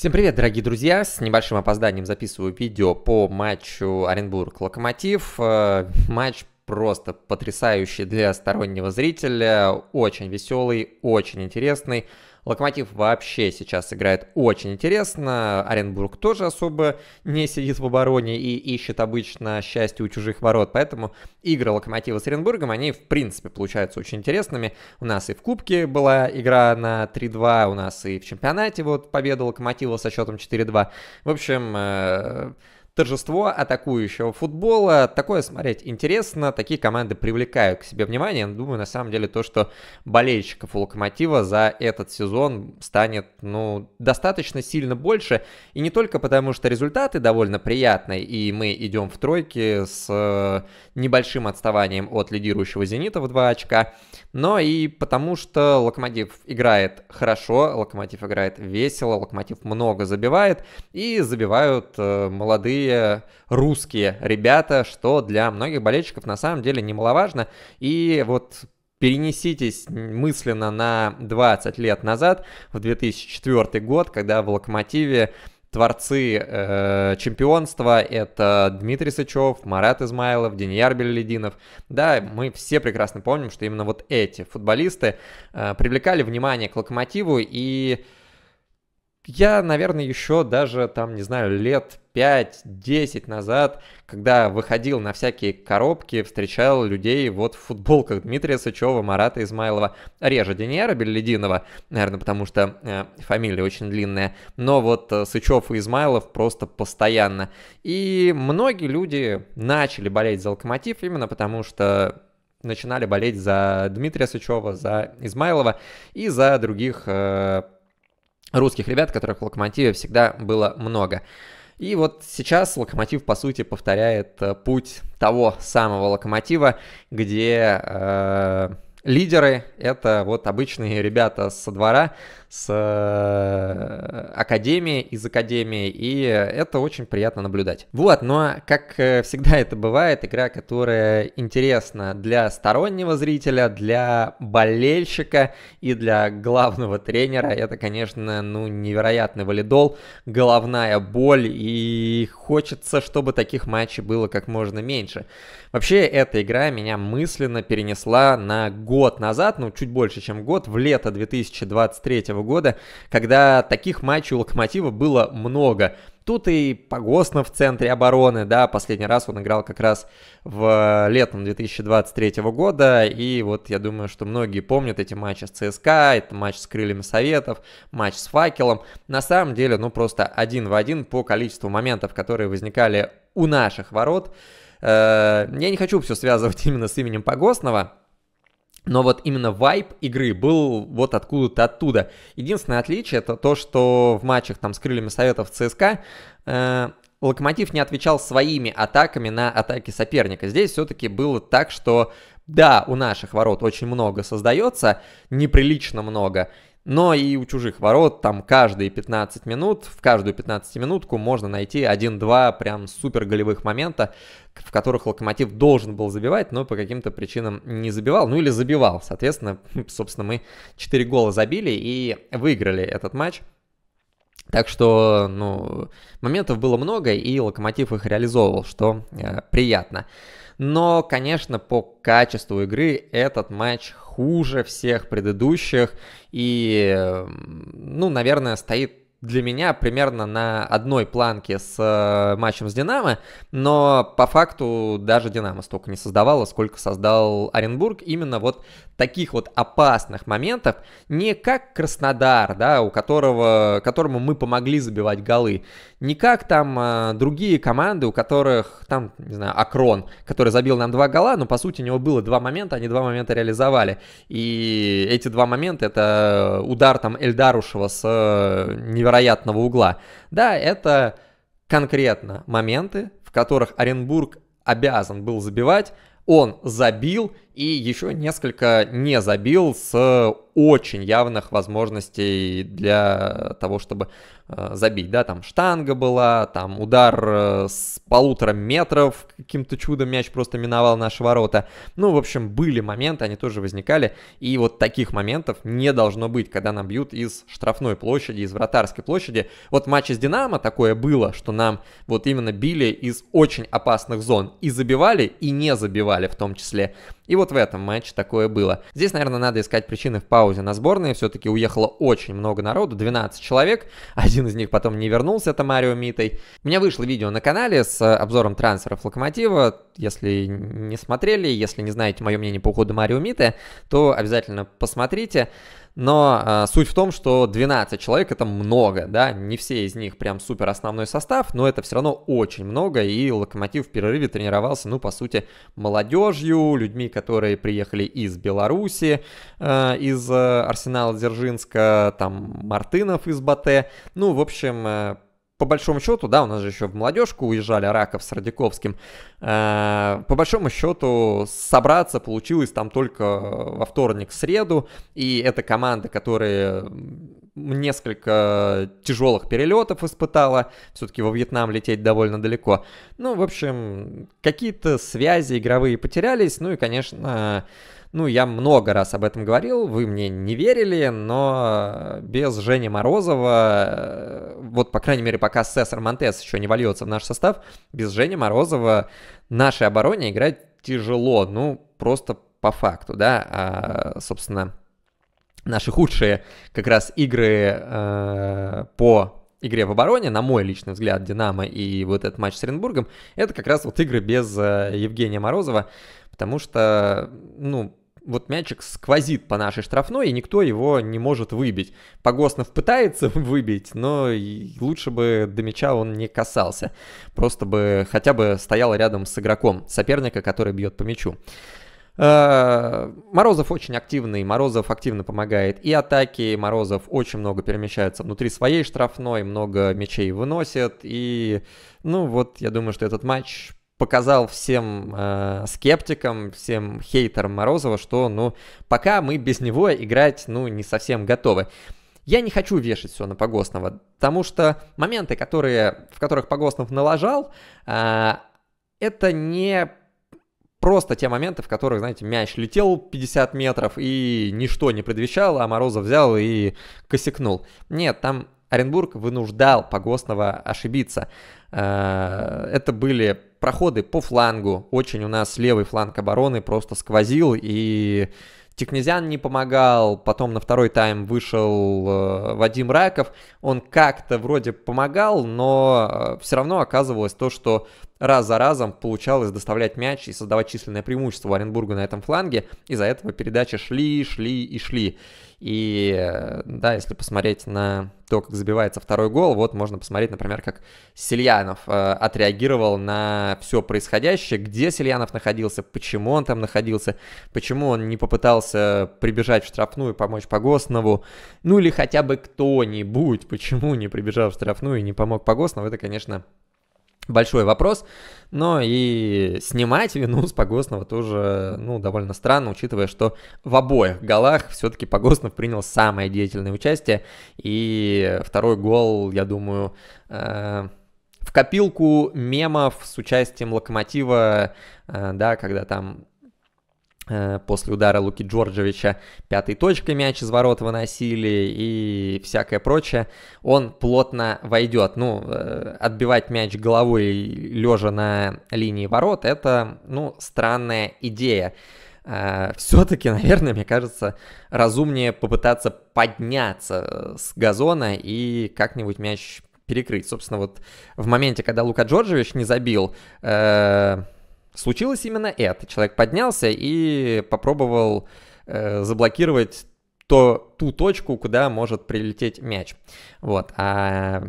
Всем привет, дорогие друзья! С небольшим опозданием записываю видео по матчу Оренбург-Локомотив. Э, матч просто потрясающий для стороннего зрителя, очень веселый, очень интересный. Локомотив вообще сейчас играет очень интересно. Оренбург тоже особо не сидит в обороне и ищет обычно счастье у чужих ворот. Поэтому игры Локомотива с Оренбургом, они в принципе получаются очень интересными. У нас и в Кубке была игра на 3-2, у нас и в чемпионате вот победа Локомотива со счетом 4-2. В общем, э, торжество атакующего футбола. Такое смотреть интересно, такие команды привлекают к себе внимание. Думаю, на самом деле, то, что болельщиков у Локомотива за этот сезон станет, ну, достаточно сильно больше. И не только потому, что результаты довольно приятные, и мы идем в тройке с э, небольшим отставанием от лидирующего «Зенита» в 2 очка, но и потому, что Локомотив играет хорошо, Локомотив играет весело, Локомотив много забивает, и забивают э, молодые крутые русские ребята, что для многих болельщиков на самом деле немаловажно. И вот перенеситесь мысленно на 20 лет назад, в 2004 год, когда в «Локомотиве» творцы э, чемпионства это Дмитрий Сычев, Марат Измайлов, Деньяр Беллидинов. Да, мы все прекрасно помним, что именно вот эти футболисты э, привлекали внимание к локомотиву и я, наверное, еще даже там, не знаю, лет 5-10 назад, когда выходил на всякие коробки, встречал людей вот в футболках Дмитрия Сычева, Марата Измайлова, реже Денера Беллидинова, наверное, потому что э, фамилия очень длинная, но вот э, Сычев и Измайлов просто постоянно. И многие люди начали болеть за Локомотив именно потому, что начинали болеть за Дмитрия Сычева, за Измайлова и за других э, русских ребят, которых в «Локомотиве» всегда было много. И вот сейчас «Локомотив», по сути, повторяет э, путь того самого «Локомотива», где э, лидеры — это вот обычные ребята со двора, с э, академией, из академии, и это очень приятно наблюдать. Вот, но ну а как э, всегда это бывает, игра, которая интересна для стороннего зрителя, для болельщика и для главного тренера, это, конечно, ну, невероятный валидол, головная боль, и хочется, чтобы таких матчей было как можно меньше. Вообще, эта игра меня мысленно перенесла на год назад, ну, чуть больше, чем год, в лето 2023 года, когда таких матчей у Локомотива было много. Тут и Погоснов в центре обороны, да, последний раз он играл как раз в э, летом 2023 года, и вот я думаю, что многие помнят эти матчи с ЦСКА, это матч с Крыльями Советов, матч с Факелом. На самом деле, ну просто один в один по количеству моментов, которые возникали у наших ворот. Э, я не хочу все связывать именно с именем Погоснова, но вот именно вайп игры был вот откуда-то оттуда. Единственное отличие это то, что в матчах там с крыльями советов ЦСКА э, Локомотив не отвечал своими атаками на атаки соперника. Здесь все-таки было так, что да, у наших ворот очень много создается, неприлично много, но и у чужих ворот там каждые 15 минут, в каждую 15-минутку можно найти 1-2 прям супер голевых момента, в которых Локомотив должен был забивать, но по каким-то причинам не забивал, ну или забивал. Соответственно, собственно, мы 4 гола забили и выиграли этот матч. Так что, ну, моментов было много, и Локомотив их реализовывал, что э, приятно. Но, конечно, по качеству игры этот матч хуже всех предыдущих. И, эм, ну, наверное, стоит для меня примерно на одной планке с э, матчем с Динамо, но по факту даже Динамо столько не создавало, сколько создал Оренбург. Именно вот таких вот опасных моментов, не как Краснодар, да, у которого, которому мы помогли забивать голы, не как там э, другие команды, у которых там, не знаю, Акрон, который забил нам два гола, но по сути у него было два момента, они два момента реализовали. И эти два момента это удар там Эльдарушева с невероятным э, вероятного угла. Да, это конкретно моменты, в которых Оренбург обязан был забивать, он забил, и еще несколько не забил с э, очень явных возможностей для того, чтобы э, забить, да, там штанга была, там удар э, с полутора метров, каким-то чудом мяч просто миновал наши ворота, ну, в общем, были моменты, они тоже возникали, и вот таких моментов не должно быть, когда нам бьют из штрафной площади, из вратарской площади, вот в матче с Динамо такое было, что нам вот именно били из очень опасных зон, и забивали, и не забивали в том числе, и вот вот в этом матче такое было. Здесь, наверное, надо искать причины в паузе на сборные. Все-таки уехало очень много народу, 12 человек. Один из них потом не вернулся, это Марио Митой. У меня вышло видео на канале с э, обзором трансферов Локомотива. Если не смотрели, если не знаете мое мнение по уходу Марио Миты, то обязательно посмотрите но а, суть в том, что 12 человек это много, да, не все из них прям супер основной состав, но это все равно очень много, и Локомотив в перерыве тренировался, ну, по сути, молодежью, людьми, которые приехали из Беларуси, э, из э, Арсенала Дзержинска, там, Мартынов из Батэ, ну, в общем, э, по большому счету, да, у нас же еще в молодежку уезжали Раков с Радиковским, э, по большому счету собраться получилось там только во вторник, среду, и это команда, которая несколько тяжелых перелетов испытала, все-таки во Вьетнам лететь довольно далеко. Ну, в общем, какие-то связи игровые потерялись, ну и, конечно, ну, я много раз об этом говорил, вы мне не верили, но без Жени Морозова, э, вот, по крайней мере, пока Сесар Монтес еще не вольется в наш состав, без Жени Морозова нашей обороне играть тяжело, ну, просто по факту, да, а, собственно, наши худшие как раз игры э, по игре в обороне, на мой личный взгляд, Динамо и вот этот матч с Оренбургом, это как раз вот игры без э, Евгения Морозова, потому что, ну, вот мячик сквозит по нашей штрафной, и никто его не может выбить. Погоснов пытается выбить, но лучше бы до мяча он не касался. Просто бы хотя бы стоял рядом с игроком соперника, который бьет по мячу. А, Морозов очень активный, Морозов активно помогает и атаке, Морозов очень много перемещается внутри своей штрафной, много мячей выносит, и, ну, вот, я думаю, что этот матч показал всем э, скептикам, всем хейтерам Морозова, что, ну, пока мы без него играть, ну, не совсем готовы. Я не хочу вешать все на Погосного, потому что моменты, которые, в которых Погоснов налажал, э, это не просто те моменты, в которых, знаете, мяч летел 50 метров и ничто не предвещало, а Морозов взял и косякнул. Нет, там Оренбург вынуждал Погосного ошибиться. Э, это были проходы по флангу. Очень у нас левый фланг обороны просто сквозил, и Тикнезян не помогал, потом на второй тайм вышел э, Вадим Раков, он как-то вроде помогал, но э, все равно оказывалось то, что раз за разом получалось доставлять мяч и создавать численное преимущество Оренбургу на этом фланге, из-за этого передачи шли, шли и шли. И э, да, если посмотреть на то, как забивается второй гол, вот можно посмотреть, например, как Сильянов э, отреагировал на все происходящее, где Сильянов находился, почему он там находился, почему он не попытался прибежать в штрафную помочь Погоснову, ну или хотя бы кто-нибудь, почему не прибежал в штрафную и не помог Погоснову, это, конечно, большой вопрос. Но и снимать вину с Погосного тоже, ну, довольно странно, учитывая, что в обоих голах все-таки Погоснов принял самое деятельное участие. И второй гол, я думаю, э, в копилку мемов с участием Локомотива, э, да, когда там Э, после удара Луки Джорджевича пятой точкой мяч из ворот выносили и всякое прочее. Он плотно войдет. Ну, э, отбивать мяч головой лежа на линии ворот, это, ну, странная идея. Э, Все-таки, наверное, мне кажется, разумнее попытаться подняться с газона и как-нибудь мяч перекрыть. Собственно, вот в моменте, когда Лука Джорджевич не забил, Случилось именно это. Человек поднялся и попробовал э, заблокировать то, ту точку, куда может прилететь мяч. Вот. А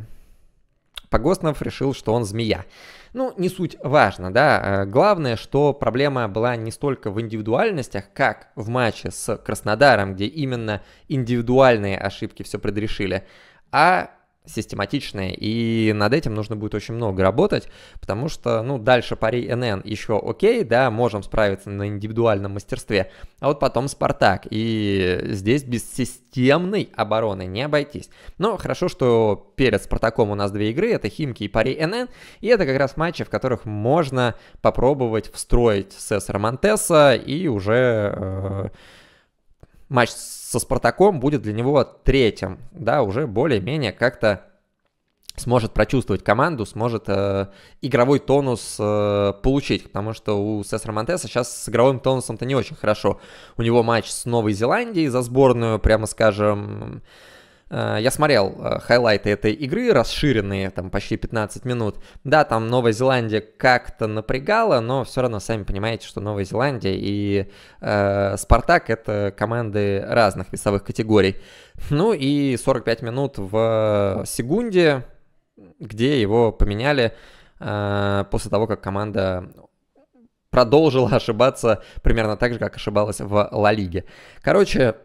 Погостнов решил, что он змея. Ну, не суть важно, да. Э, главное, что проблема была не столько в индивидуальностях, как в матче с Краснодаром, где именно индивидуальные ошибки все предрешили, а систематичные, и над этим нужно будет очень много работать, потому что, ну, дальше пари НН еще окей, да, можем справиться на индивидуальном мастерстве, а вот потом Спартак, и здесь без системной обороны не обойтись. Но хорошо, что перед Спартаком у нас две игры, это Химки и пари НН, и это как раз матчи, в которых можно попробовать встроить Сесар Монтеса и уже э, матч с со Спартаком будет для него третьим, да, уже более-менее как-то сможет прочувствовать команду, сможет э, игровой тонус э, получить, потому что у Сесара Монтеса сейчас с игровым тонусом-то не очень хорошо. У него матч с Новой Зеландией за сборную, прямо скажем, Э, я смотрел э, хайлайты этой игры, расширенные, там почти 15 минут. Да, там Новая Зеландия как-то напрягала, но все равно сами понимаете, что Новая Зеландия и э, Спартак это команды разных весовых категорий. Ну и 45 минут в секунде, где его поменяли э, после того, как команда продолжила ошибаться примерно так же, как ошибалась в Ла Лиге. Короче,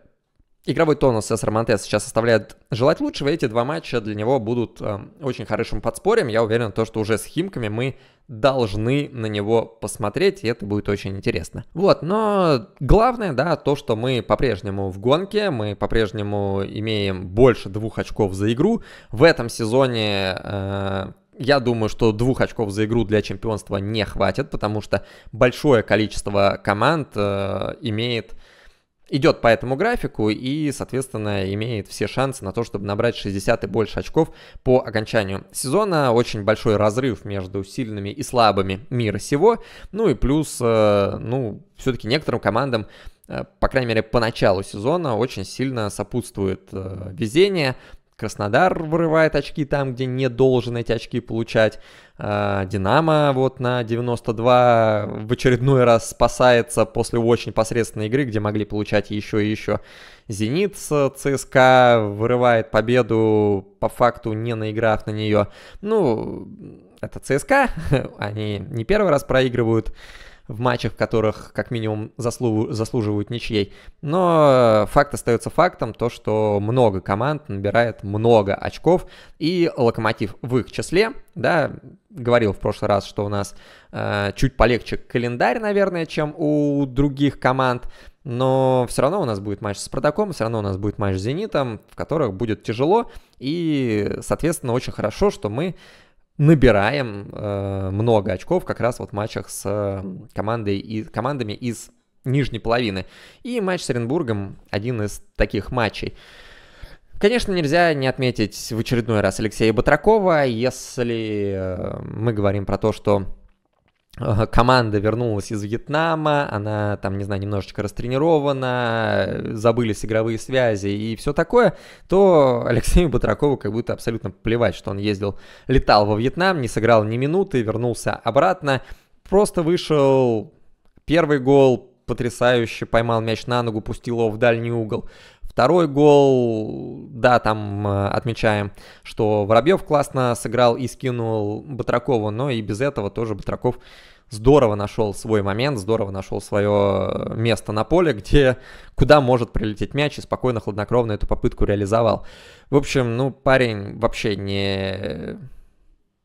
Игровой тонус Сесар Монтес сейчас оставляет желать лучшего, эти два матча для него будут э, очень хорошим подспорьем. Я уверен, то, что уже с Химками мы должны на него посмотреть, и это будет очень интересно. Вот, но главное, да, то, что мы по-прежнему в гонке, мы по-прежнему имеем больше двух очков за игру. В этом сезоне... Э, я думаю, что двух очков за игру для чемпионства не хватит, потому что большое количество команд э, имеет идет по этому графику и, соответственно, имеет все шансы на то, чтобы набрать 60 и больше очков по окончанию сезона. Очень большой разрыв между сильными и слабыми мира сего. Ну и плюс, э, ну, все-таки некоторым командам э, по крайней мере, по началу сезона очень сильно сопутствует э, везение. Краснодар вырывает очки там, где не должен эти очки получать. А, Динамо вот на 92 в очередной раз спасается после очень посредственной игры, где могли получать еще и еще. Зенит с ЦСКА вырывает победу, по факту не наиграв на нее. Ну, это ЦСКА, они не первый раз проигрывают в матчах, в которых как минимум заслу... заслуживают ничьей. Но э, факт остается фактом, то, что много команд набирает много очков, и Локомотив в их числе, да, говорил в прошлый раз, что у нас э, чуть полегче календарь, наверное, чем у других команд, но все равно у нас будет матч с Спартаком, все равно у нас будет матч с Зенитом, в которых будет тяжело, и, соответственно, очень хорошо, что мы набираем э, много очков как раз вот в матчах с командой и, командами из нижней половины. И матч с Оренбургом один из таких матчей. Конечно, нельзя не отметить в очередной раз Алексея Батракова, если э, мы говорим про то, что Э, команда вернулась из Вьетнама, она там, не знаю, немножечко растренирована, забылись игровые связи и все такое, то Алексею Батракову как будто абсолютно плевать, что он ездил, летал во Вьетнам, не сыграл ни минуты, вернулся обратно, просто вышел первый гол, потрясающе поймал мяч на ногу, пустил его в дальний угол. Второй гол, да, там э, отмечаем, что Воробьев классно сыграл и скинул Батракова, но и без этого тоже Батраков здорово нашел свой момент, здорово нашел свое э, место на поле, где куда может прилететь мяч и спокойно, хладнокровно эту попытку реализовал. В общем, ну, парень вообще не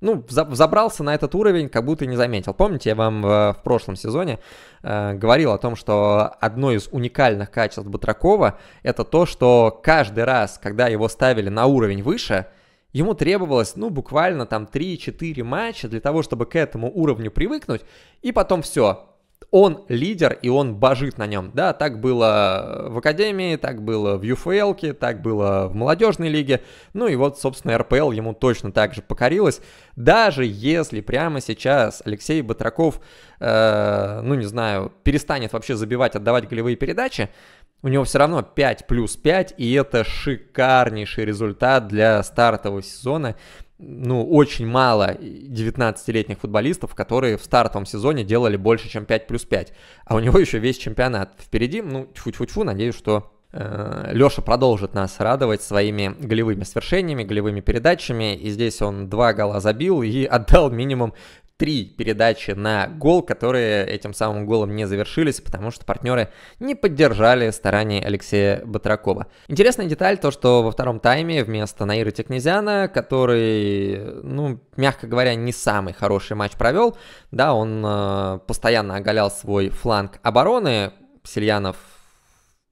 ну, забрался на этот уровень, как будто не заметил. Помните, я вам э, в, прошлом сезоне э, говорил о том, что одно из уникальных качеств Батракова это то, что каждый раз, когда его ставили на уровень выше, ему требовалось, ну, буквально там 3-4 матча для того, чтобы к этому уровню привыкнуть, и потом все, он лидер и он божит на нем. Да, так было в Академии, так было в ЮФЛ, так было в молодежной лиге. Ну и вот, собственно, РПЛ ему точно так же покорилось. Даже если прямо сейчас Алексей Батраков, э, ну не знаю, перестанет вообще забивать, отдавать голевые передачи, у него все равно 5 плюс 5, и это шикарнейший результат для стартового сезона ну, очень мало 19-летних футболистов, которые в стартовом сезоне делали больше, чем 5 плюс 5. А у него еще весь чемпионат впереди. Ну, тьфу-тьфу-тьфу, надеюсь, что э, Леша продолжит нас радовать своими голевыми свершениями, голевыми передачами. И здесь он два гола забил и отдал минимум три передачи на гол, которые этим самым голом не завершились, потому что партнеры не поддержали старания Алексея Батракова. Интересная деталь то, что во втором тайме вместо Наира Текнезяна, который, ну, мягко говоря, не самый хороший матч провел, да, он э, постоянно оголял свой фланг обороны, Сельянов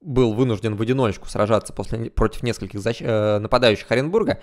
был вынужден в одиночку сражаться после, против нескольких защ... э, нападающих Оренбурга.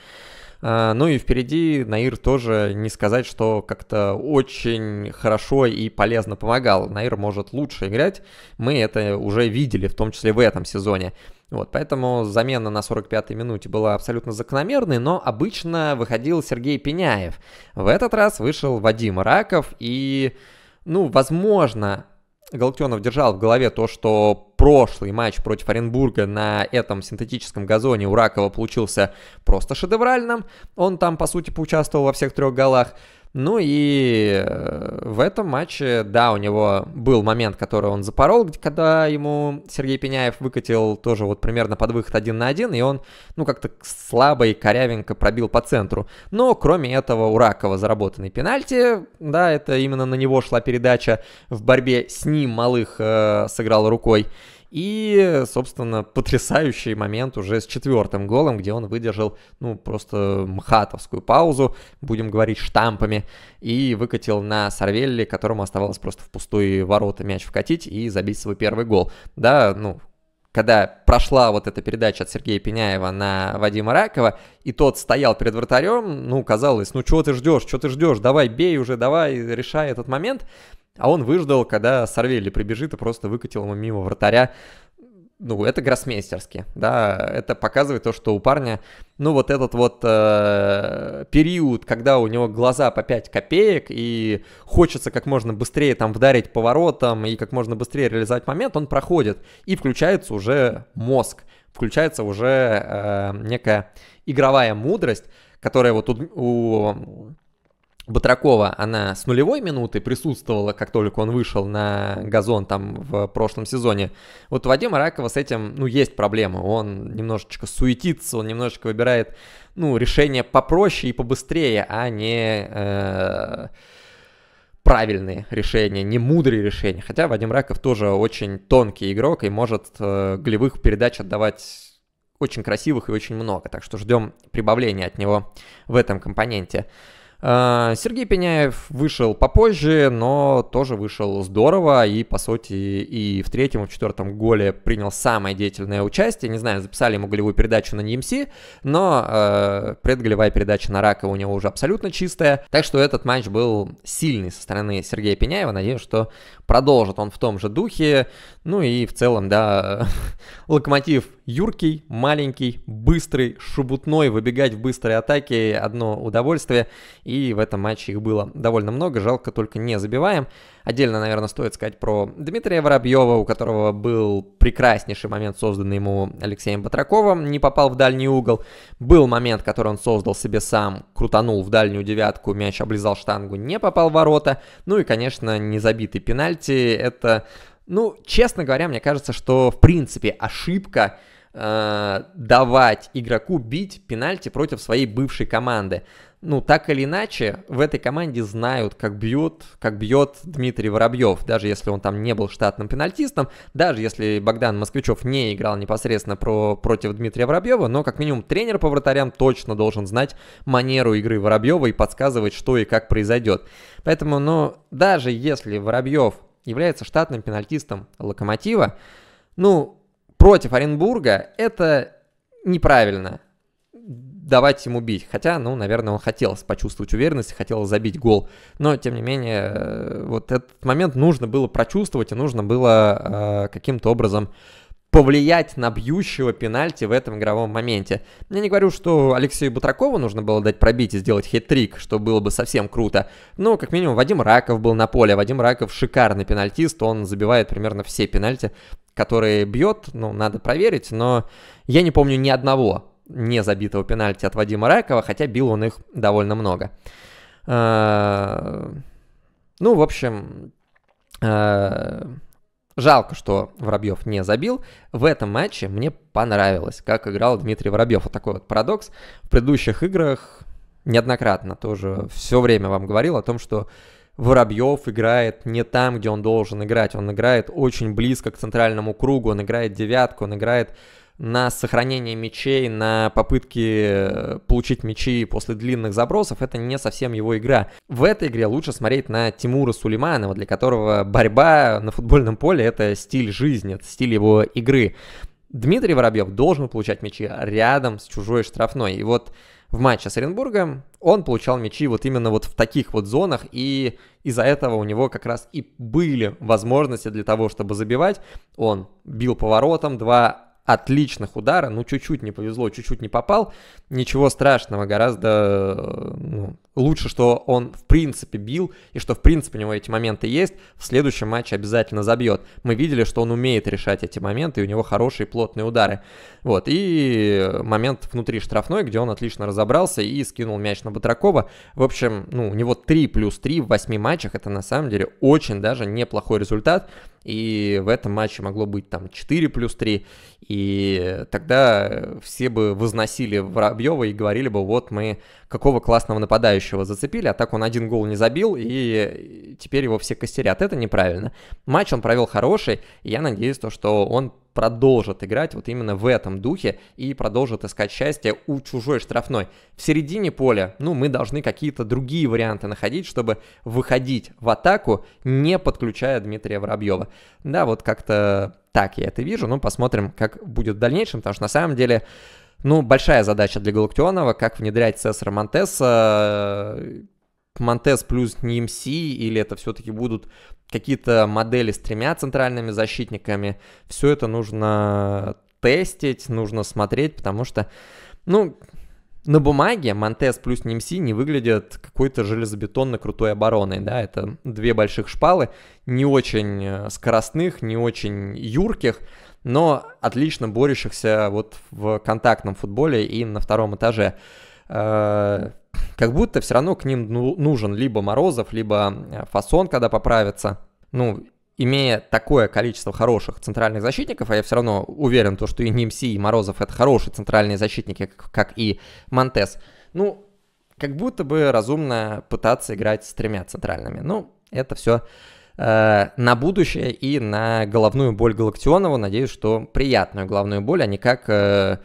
А, ну и впереди Наир тоже не сказать, что как-то очень хорошо и полезно помогал. Наир может лучше играть, мы это уже видели, в том числе в этом сезоне. Вот, поэтому замена на 45-й минуте была абсолютно закономерной, но обычно выходил Сергей Пеняев. В этот раз вышел Вадим Раков, и, ну, возможно, Галактионов держал в голове то, что прошлый матч против Оренбурга на этом синтетическом газоне у Ракова получился просто шедевральным. Он там, по сути, поучаствовал во всех трех голах. Ну и э, в этом матче, да, у него был момент, который он запорол, когда ему Сергей Пеняев выкатил тоже вот примерно под выход один на один, и он, ну, как-то слабо и корявенько пробил по центру. Но кроме этого у Ракова заработанный пенальти, да, это именно на него шла передача в борьбе с ним Малых э, сыграл рукой. И, собственно, потрясающий момент уже с четвертым голом, где он выдержал, ну, просто мхатовскую паузу, будем говорить штампами, и выкатил на Сарвелли, которому оставалось просто в пустые ворота мяч вкатить и забить свой первый гол. Да, ну, когда прошла вот эта передача от Сергея Пеняева на Вадима Ракова, и тот стоял перед вратарем, ну, казалось, ну, чего ты ждешь, что ты ждешь, давай, бей уже, давай, решай этот момент. А он выждал, когда Сарвелли прибежит и просто выкатил ему мимо вратаря. Ну, это гроссмейстерски, да, это показывает то, что у парня, ну, вот этот вот э, период, когда у него глаза по 5 копеек и хочется как можно быстрее там вдарить поворотом и как можно быстрее реализовать момент, он проходит и включается уже мозг, включается уже э, некая игровая мудрость, которая вот у, у Батракова, она с нулевой минуты присутствовала, как только он вышел на газон там в прошлом сезоне. Вот у Вадима Ракова с этим, ну, есть проблемы. Он немножечко суетится, он немножечко выбирает, ну, решения попроще и побыстрее, а не э, правильные решения, не мудрые решения. Хотя Вадим Раков тоже очень тонкий игрок и может э, голевых передач отдавать очень красивых и очень много. Так что ждем прибавления от него в этом компоненте. А, Сергей Пеняев вышел попозже, но тоже вышел здорово и, по сути, и в третьем, и в четвертом голе принял самое деятельное участие. Не знаю, записали ему голевую передачу на НИМС, но э, предголевая передача на Рака у него уже абсолютно чистая. Так что этот матч был сильный со стороны Сергея Пеняева. Надеюсь, что продолжит он в том же духе. Ну и в целом, да, Локомотив Юркий, маленький, быстрый, шубутной. Выбегать в быстрой атаке одно удовольствие. И в этом матче их было довольно много. Жалко, только не забиваем. Отдельно, наверное, стоит сказать про Дмитрия Воробьева, у которого был прекраснейший момент, созданный ему Алексеем Батраковым. Не попал в дальний угол. Был момент, который он создал себе сам. Крутанул в дальнюю девятку, мяч облизал штангу, не попал в ворота. Ну и, конечно, незабитый пенальти. Это ну, честно говоря, мне кажется, что в принципе ошибка э, давать игроку бить пенальти против своей бывшей команды. Ну, так или иначе, в этой команде знают, как бьет, как бьет Дмитрий Воробьев, даже если он там не был штатным пенальтистом, даже если Богдан Москвичев не играл непосредственно про, против Дмитрия Воробьева, но как минимум тренер по вратарям точно должен знать манеру игры Воробьева и подсказывать, что и как произойдет. Поэтому, ну, даже если Воробьев является штатным пенальтистом Локомотива. Ну, против Оренбурга это неправильно давать ему бить. Хотя, ну, наверное, он хотел почувствовать уверенность, хотел забить гол. Но, тем не менее, э, вот этот момент нужно было прочувствовать и нужно было э, каким-то образом повлиять на бьющего пенальти в этом игровом моменте. Я не говорю, что Алексею Бутракову нужно было дать пробить и сделать хет-трик, что было бы совсем круто. Но, как минимум, Вадим Раков был на поле. Вадим Раков шикарный пенальтист, он забивает примерно все пенальти, которые бьет, ну, надо проверить, но я не помню ни одного не забитого пенальти от Вадима Ракова, хотя бил он их довольно много. А, ну, в общем, а, Жалко, что Воробьев не забил. В этом матче мне понравилось, как играл Дмитрий Воробьев. Вот такой вот парадокс. В предыдущих играх неоднократно тоже все время вам говорил о том, что Воробьев играет не там, где он должен играть. Он играет очень близко к центральному кругу, он играет девятку, он играет на сохранение мячей, на попытки э, получить мячи после длинных забросов, это не совсем его игра. В этой игре лучше смотреть на Тимура Сулейманова, для которого борьба на футбольном поле — это стиль жизни, это стиль его игры. Дмитрий Воробьев должен получать мячи рядом с чужой штрафной. И вот в матче с Оренбургом он получал мячи вот именно вот в таких вот зонах, и из-за этого у него как раз и были возможности для того, чтобы забивать. Он бил поворотом, два отличных удара, ну чуть-чуть не повезло, чуть-чуть не попал, ничего страшного, гораздо э, ну, лучше, что он в принципе бил, и что в принципе у него эти моменты есть, в следующем матче обязательно забьет. Мы видели, что он умеет решать эти моменты, и у него хорошие плотные удары. Вот, и момент внутри штрафной, где он отлично разобрался и скинул мяч на Батракова. В общем, ну, у него 3 плюс 3 в 8 матчах, это на самом деле очень даже неплохой результат, и в этом матче могло быть там 4 плюс 3, и тогда все бы возносили Воробьева и говорили бы, вот мы какого классного нападающего нападающего зацепили, а так он один гол не забил, и теперь его все костерят. Это неправильно. Матч он провел хороший, и я надеюсь, то, что он продолжит играть вот именно в этом духе и продолжит искать счастье у чужой штрафной. В середине поля, ну, мы должны какие-то другие варианты находить, чтобы выходить в атаку, не подключая Дмитрия Воробьева. Да, вот как-то так я это вижу, но посмотрим, как будет в дальнейшем, потому что на самом деле... Ну, большая задача для Галактионова, как внедрять Цесара Монтеса. Монтес плюс НИМС, или это все-таки будут какие-то модели с тремя центральными защитниками. Все это нужно тестить, нужно смотреть, потому что, ну, на бумаге Монтес плюс Немси не выглядят какой-то железобетонно крутой обороной, да, это две больших шпалы, не очень э, скоростных, не очень юрких, но отлично борющихся вот в контактном футболе и на втором этаже. Э, как будто все равно к ним ну, нужен либо Морозов, либо э, Фасон, когда поправится. Ну, имея такое количество хороших центральных защитников, а я все равно уверен, то, что и Немси, и Морозов это хорошие центральные защитники, как и Монтес. Ну, как будто бы разумно пытаться играть с тремя центральными. Ну, это все э, на будущее и на головную боль Галактионова. Надеюсь, что приятную головную боль, а не как э,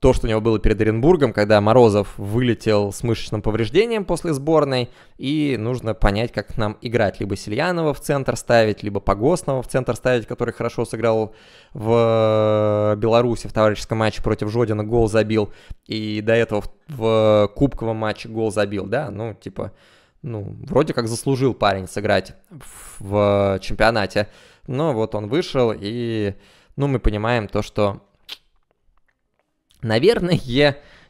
то, что у него было перед Оренбургом, когда Морозов вылетел с мышечным повреждением после сборной, и нужно понять, как нам играть. Либо Сильянова в центр ставить, либо Погосного в центр ставить, который хорошо сыграл в э, Беларуси в товарищеском матче против Жодина, гол забил, и до этого в кубковом матче гол забил, да, ну, типа, ну, вроде как заслужил парень сыграть в, чемпионате. Но вот он вышел, и, ну, мы понимаем то, что, наверное,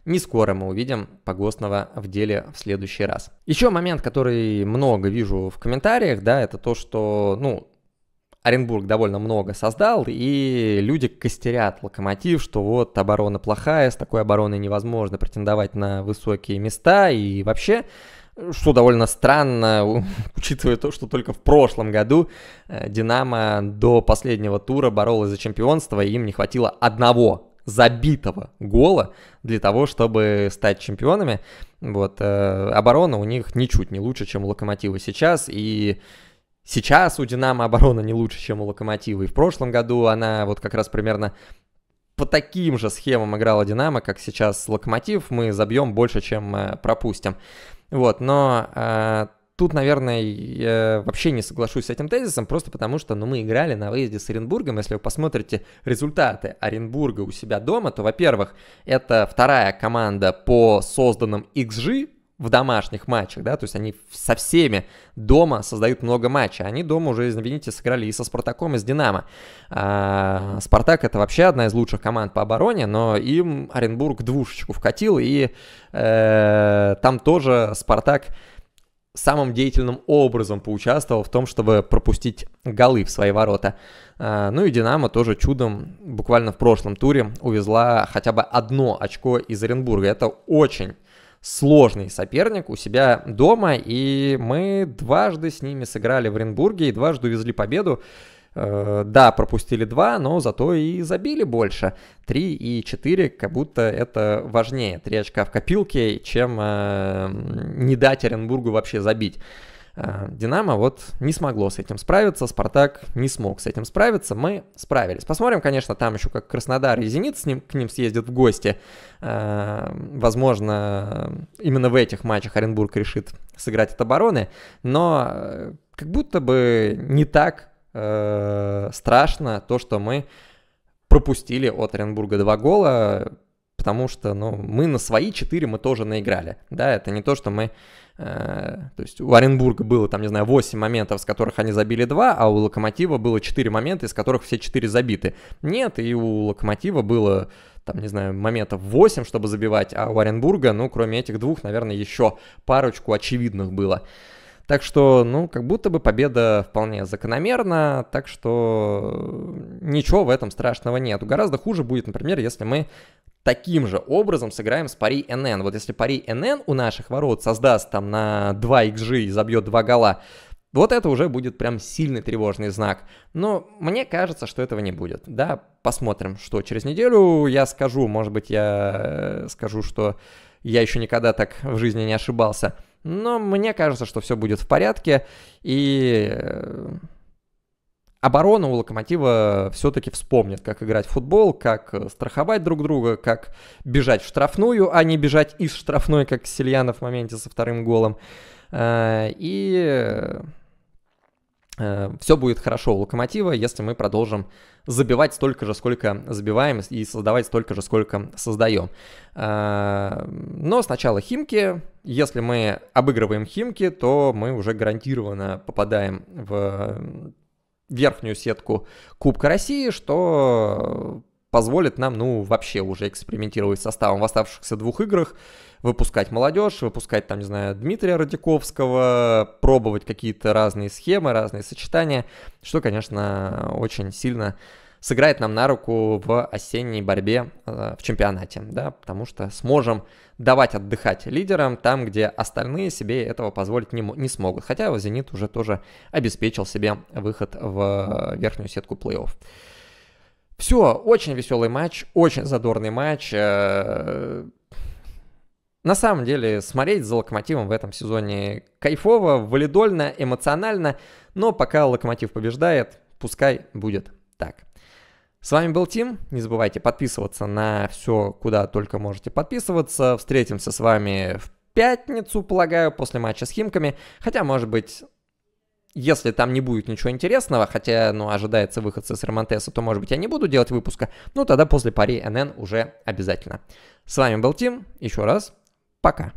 не скоро мы увидим Погостного в деле в следующий раз. Еще момент, который много вижу в комментариях, да, это то, что, ну, Оренбург довольно много создал, и люди костерят локомотив, что вот оборона плохая, с такой обороной невозможно претендовать на высокие места, и вообще что довольно странно, учитывая то, что только в прошлом году э, Динамо до последнего тура боролась за чемпионство, и им не хватило одного забитого гола для того, чтобы стать чемпионами. Вот, э, оборона у них ничуть не лучше, чем у Локомотива сейчас, и сейчас у Динамо оборона не лучше, чем у Локомотива, и в прошлом году она вот как раз примерно по таким же схемам играла Динамо, как сейчас Локомотив, мы забьем больше, чем э, пропустим. Вот, но э, тут, наверное, я вообще не соглашусь с этим тезисом, просто потому что, ну, мы играли на выезде с Оренбургом. Если вы посмотрите результаты Оренбурга у себя дома, то, во-первых, это вторая команда по созданным XG в домашних матчах, да, то есть они со всеми дома создают много матчей. Они дома уже, извините, сыграли и со Спартаком, и с Динамо. А, Спартак это вообще одна из лучших команд по обороне, но им Оренбург двушечку вкатил, и э, там тоже Спартак самым деятельным образом поучаствовал в том, чтобы пропустить голы в свои ворота. А, ну и «Динамо» тоже чудом буквально в прошлом туре увезла хотя бы одно очко из Оренбурга. Это очень сложный соперник у себя дома, и мы дважды с ними сыграли в Оренбурге и дважды увезли победу. Э, да, пропустили два, но зато и забили больше. Три и четыре, как будто это важнее. Три очка в копилке, чем э, не дать Оренбургу вообще забить. Э, Динамо вот не смогло с этим справиться, Спартак не смог с этим справиться, мы справились. Посмотрим, конечно, там еще как Краснодар и Зенит с ним, к ним съездят в гости. Э, возможно, именно в этих матчах Оренбург решит сыграть от обороны, но э, как будто бы не так страшно то, что мы пропустили от Оренбурга два гола потому что, ну, мы на свои 4 мы тоже наиграли, да, это не то, что мы, э, то есть у Оренбурга было, там, не знаю, 8 моментов, с которых они забили 2, а у Локомотива было 4 момента, из которых все 4 забиты. Нет, и у Локомотива было там, не знаю, моментов 8, чтобы забивать, а у Оренбурга, ну, кроме этих двух, наверное, еще парочку очевидных было. Так что, ну, как будто бы победа вполне закономерна, так что ничего в этом страшного нет. Гораздо хуже будет, например, если мы таким же образом сыграем с пари НН. Вот если пари НН у наших ворот создаст там на 2 XG и забьет 2 гола, вот это уже будет прям сильный тревожный знак. Но мне кажется, что этого не будет. Да, посмотрим, что через неделю я скажу. Может быть, я э, скажу, что я еще никогда так в жизни не ошибался. Но мне кажется, что все будет в порядке. И э, оборона у Локомотива все-таки вспомнит, как играть в футбол, как э, страховать друг друга, как бежать в штрафную, а не бежать из штрафной, как Сильяна в моменте со вторым голом. Э, и э, все будет хорошо у Локомотива, если мы продолжим забивать столько же, сколько забиваем, и создавать столько же, сколько создаем. Но сначала Химки. Если мы обыгрываем Химки, то мы уже гарантированно попадаем в верхнюю сетку Кубка России, что позволит нам, ну, вообще уже экспериментировать составом в оставшихся двух играх, выпускать молодежь, выпускать, там, не знаю, Дмитрия Радиковского, пробовать какие-то разные схемы, разные сочетания, что, конечно, очень сильно сыграет нам на руку в осенней борьбе э, в чемпионате, да, потому что сможем давать отдыхать лидерам там, где остальные себе этого позволить не, не смогут. Хотя «Зенит» уже тоже обеспечил себе выход в э, верхнюю сетку плей-офф. Все, очень веселый матч, очень задорный матч. Э, на самом деле, смотреть за Локомотивом в этом сезоне кайфово, валидольно, эмоционально, но пока Локомотив побеждает, пускай будет так. С вами был Тим. Не забывайте подписываться на все, куда только можете подписываться. Встретимся с вами в пятницу, полагаю, после матча с Химками. Хотя, может быть, если там не будет ничего интересного, хотя, ну, ожидается выход с Романтеса, то, может быть, я не буду делать выпуска, ну, тогда после пари НН уже обязательно. С вами был Тим, еще раз, пока.